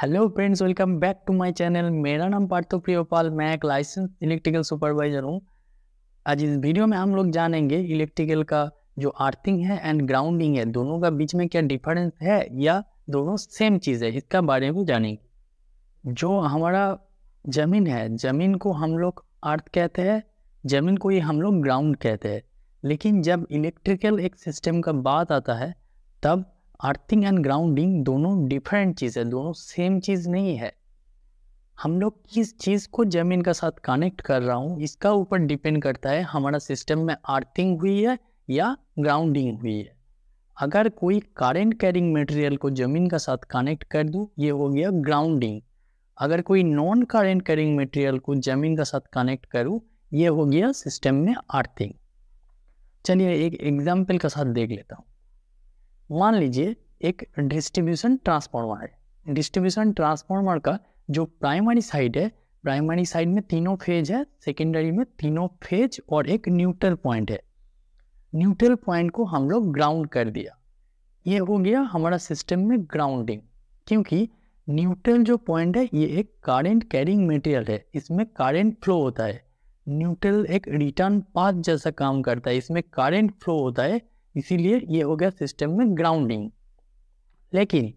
hello friends welcome back to my channel मेरा नाम पार्थो प्रियोपाल मैं एक लाइसेंस इलेक्ट्रिकल सुपरवाइजर हूं आज इस वीडियो में हम लोग जानेंगे इलेक्ट्रिकल का जो अर्थिंग है एंड ग्राउंडिंग है दोनों का बीच में क्या डिफरेंस है या दोनों सेम चीज़ है इसका बारे में जानेंगे जो हमारा ज़मीन है ज़मीन को हम लोग अर्थ कहते हैं ज़मीन को ही हम लोग ग्राउंड कहते हैं लेकिन जब इलेक्ट्रिकल एक सिस्टम का बात आता है तब अर्थिंग एंड ग्राउंडिंग दोनों डिफरेंट चीज़ है दोनों सेम चीज़ नहीं है हम लोग किस चीज़ को ज़मीन का साथ कनेक्ट कर रहा हूँ इसका ऊपर डिपेंड करता है हमारा सिस्टम में अर्थिंग हुई है या ग्राउंडिंग हुई है अगर कोई करेंट कैरिंग मटेरियल को ज़मीन का साथ कनेक्ट कर दूँ ये हो गया ग्राउंडिंग अगर कोई नॉन करेंट कैरिंग मटेरियल को ज़मीन का साथ कनेक्ट करूँ ये हो गया सिस्टम में अर्थिंग चलिए एक एग्जाम्पल के साथ देख लेता हूँ मान लीजिए एक डिस्ट्रीब्यूशन ट्रांसफॉर्मर है डिस्ट्रीब्यूशन ट्रांसफॉर्मर का जो प्राइमरी साइड है प्राइमरी साइड में तीनों फेज है सेकेंडरी में तीनों फेज और एक न्यूट्रल पॉइंट है न्यूट्रल पॉइंट को हम लोग ग्राउंड कर दिया ये हो गया हमारा सिस्टम में ग्राउंडिंग क्योंकि न्यूट्रल जो पॉइंट है ये एक करंट कैरिंग मटेरियल है इसमें करंट फ्लो होता है न्यूट्रल एक रिटर्न पाथ जैसा काम करता है इसमें करंट फ्लो होता है इसीलिए ये हो गया सिस्टम में ग्राउंडिंग लेकिन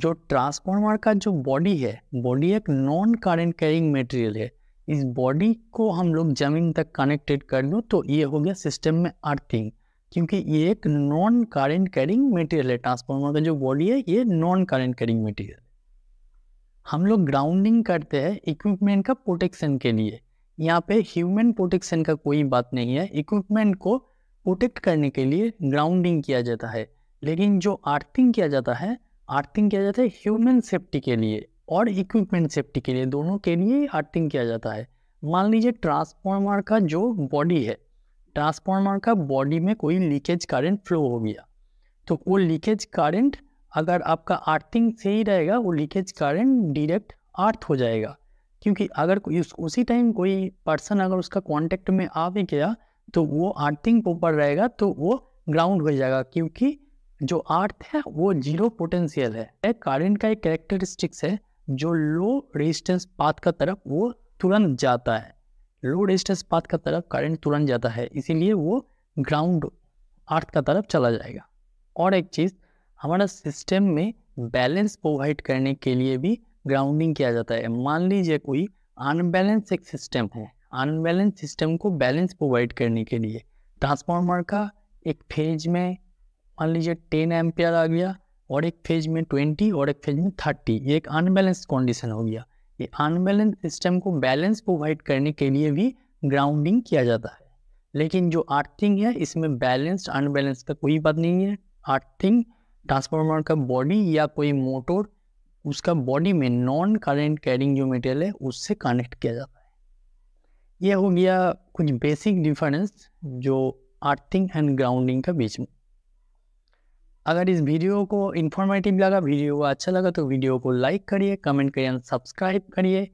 जो ट्रांसफार्मर का जो बॉडी है बॉडी एक नॉन करेंट कैरिंग मटेरियल है इस बॉडी को हम लोग जमीन तक कनेक्टेड कर लो तो ये हो गया सिस्टम में अर्थिंग क्योंकि ये एक नॉन करेंट कैरिंग मटेरियल है ट्रांसफार्मर का जो बॉडी है ये नॉन करेंट कैरिंग मटेरियल हम लोग ग्राउंडिंग करते हैं इक्विपमेंट का प्रोटेक्शन के लिए यहाँ पे ह्यूमन प्रोटेक्शन का कोई बात नहीं है इक्विपमेंट को प्रोटेक्ट करने के लिए ग्राउंडिंग किया जाता है लेकिन जो आर्थिंग किया जाता है आर्थिंग किया जाता है ह्यूमन सेफ्टी के लिए और इक्विपमेंट सेफ्टी के लिए दोनों के लिए ही आर्थिंग किया जाता है मान लीजिए ट्रांसफार्मर का जो बॉडी है ट्रांसफार्मर का बॉडी में कोई लीकेज करंट फ्लो हो गया तो वो लीकेज करंट अगर आपका आर्थिंग सही रहेगा वो लीकेज करंट डायरेक्ट आर्थ हो जाएगा क्योंकि अगर उस उसी टाइम कोई पर्सन अगर उसका कॉन्टेक्ट में आ भी गया तो वो अर्थिंग ऊपर रहेगा तो वो ग्राउंड हो जाएगा क्योंकि जो अर्थ है वो जीरो पोटेंशियल है कारेंट का एक करेक्टरिस्टिक्स है जो लो रेजिस्टेंस पाथ का तरफ वो तुरंत जाता है लो रेजिस्टेंस पाथ का तरफ करंट तुरंत जाता है इसीलिए वो ग्राउंड अर्थ का तरफ चला जाएगा और एक चीज़ हमारा सिस्टम में बैलेंस प्रोवाइड करने के लिए भी ग्राउंडिंग किया जाता है मान लीजिए कोई अनबैलेंस एक सिस्टम है अनबैलेंस सिस्टम को बैलेंस प्रोवाइड करने के लिए ट्रांसफार्मर का एक फेज में मान लीजिए टेन एम्पियर आ गया और एक फेज में ट्वेंटी और एक फेज में थर्टी ये एक अनबैलेंस कंडीशन हो गया ये अनबैलेंस सिस्टम को बैलेंस प्रोवाइड करने के लिए भी ग्राउंडिंग किया जाता है लेकिन जो अर्थिंग है इसमें बैलेंस्ड अनबैलेंस का कोई बात नहीं है अर्थिंग ट्रांसफार्मर का बॉडी या कोई मोटर उसका बॉडी में नॉन करेंट कैरिंग जो मटेरियल है उससे कनेक्ट किया जाता है ये हो गया कुछ बेसिक डिफरेंस जो अर्थिंग एंड ग्राउंडिंग का बीच में अगर इस वीडियो को इन्फॉर्मेटिव लगा वीडियो को अच्छा लगा तो वीडियो को लाइक करिए कमेंट करिए सब्सक्राइब करिए